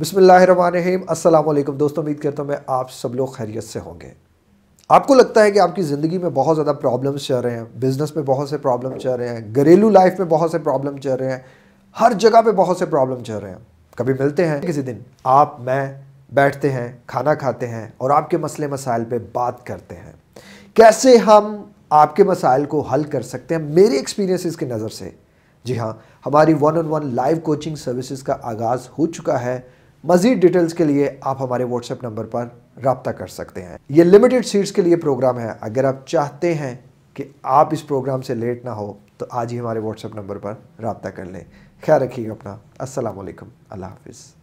बिसमीम अल्लाम दोस्तों उम्मीद करता हूँ मैं आप सब लोग खैरियत से होंगे आपको लगता है कि आपकी ज़िंदगी में बहुत ज़्यादा प्रॉब्लम्स चल रहे हैं बिज़नेस में बहुत से प्रॉब्लम चल रहे हैं घरेलू लाइफ में बहुत से प्रॉब्लम चल रहे हैं हर जगह पे बहुत से प्रॉब्लम चल रहे हैं कभी मिलते हैं किसी दिन आप मैं बैठते हैं खाना खाते हैं और आपके मसले मसाइल पर बात करते हैं कैसे हम आपके मसाइल को हल कर सकते हैं मेरे एक्सपीरियंसिस की नज़र से जी हाँ हमारी one on one live coaching services का आगाज़ हो चुका है मजीद डिटेल्स के लिए आप हमारे व्हाट्सएप नंबर पर रबता कर सकते हैं ये लिमिटेड सीट्स के लिए प्रोग्राम है अगर आप चाहते हैं कि आप इस प्रोग्राम से लेट ना हो तो आज ही हमारे व्हाट्सएप नंबर पर रबता कर लें ख्याल रखिएगा अपना असलकम अल्लाह हाफिज़